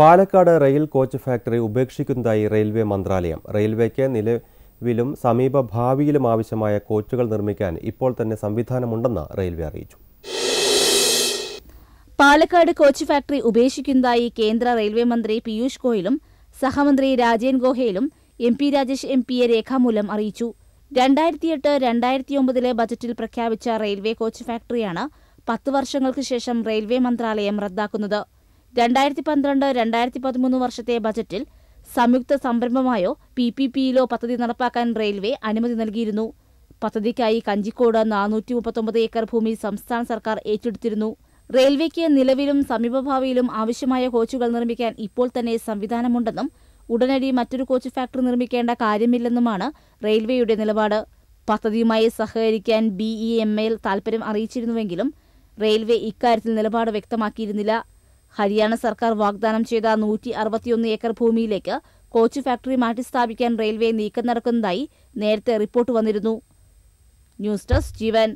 Palakkad rail coach factory ഉപേക്ഷിക്കുന്നതായി railway മന്ത്രാലയം റെയിൽവേക്ക് നിലവിലും സമീപ ഭാവിയിലും ആവശ്യമായ കോച്ചുകൾ നിർമ്മിക്കാൻ ഇപ്പോൾ തന്നെ സംവിധാനമുണ്ടെന്ന് റെയിൽവേ അറിയിച്ചു പാലക്കാട് കോച്ച് ഫാക്ടറി ഉപേക്ഷിക്കുന്നതായി കേന്ദ്ര റെയിൽവേ മന്ത്രി പീയൂഷ് ഗോയലും സഹമന്ത്രി രാജേൻ ഗോഹയിലും എം പി രാജേഷ് എം പിയെ രേഖാമൂലം അറിയിച്ചു രണ്ടായിരത്തിയെട്ട് രണ്ടായിരത്തി ഒമ്പതിലെ ബജറ്റിൽ പ്രഖ്യാപിച്ച റെയിൽവേ കോച്ച് ഫാക്ടറിയാണ് പത്ത് വർഷങ്ങൾക്ക് ശേഷം റെയിൽവേ മന്ത്രാലയം റദ്ദാക്കുന്നത് രണ്ടായിരത്തി പന്ത്രണ്ട് രണ്ടായിരത്തി പതിമൂന്ന് വർഷത്തെ ബജറ്റിൽ സംയുക്ത സംരംഭമായോ പി പി പിയിലോ പദ്ധതി നടപ്പാക്കാൻ റെയിൽവേ അനുമതി നൽകിയിരുന്നു പദ്ധതിക്കായി കഞ്ചിക്കോട് നാനൂറ്റി മുപ്പത്തൊമ്പത് ഏക്കർ ഭൂമി സംസ്ഥാന സർക്കാർ ഏറ്റെടുത്തിരുന്നു റെയിൽവേക്ക് നിലവിലും സമീപഭാവിയിലും ആവശ്യമായ കോച്ചുകൾ നിർമ്മിക്കാൻ ഇപ്പോൾ തന്നെ സംവിധാനമുണ്ടെന്നും ഉടനടി മറ്റൊരു കോച്ച് ഫാക്ടറി നിർമ്മിക്കേണ്ട കാര്യമില്ലെന്നുമാണ് റെയിൽവേയുടെ നിലപാട് പദ്ധതിയുമായി സഹകരിക്കാൻ ബി ഇ എം എൽ താൽപര്യം അറിയിച്ചിരുന്നുവെങ്കിലും റെയിൽവേ ഇക്കാര്യത്തിൽ നിലപാട് വ്യക്തമാക്കിയിരുന്നില്ല ഹരിയാന സർക്കാർ വാഗ്ദാനം ചെയ്ത നൂറ്റി അറുപത്തിയൊന്ന് ഏക്കർ ഭൂമിയിലേക്ക് കോച്ച് ഫാക്ടറി മാറ്റിസ്ഥാപിക്കാൻ റെയിൽവേ നീക്കം നടക്കുന്നതായി നേരത്തെ റിപ്പോർട്ട് വന്നിരുന്നു ന്യൂസ് ഡെസ്ക് ജീവൻ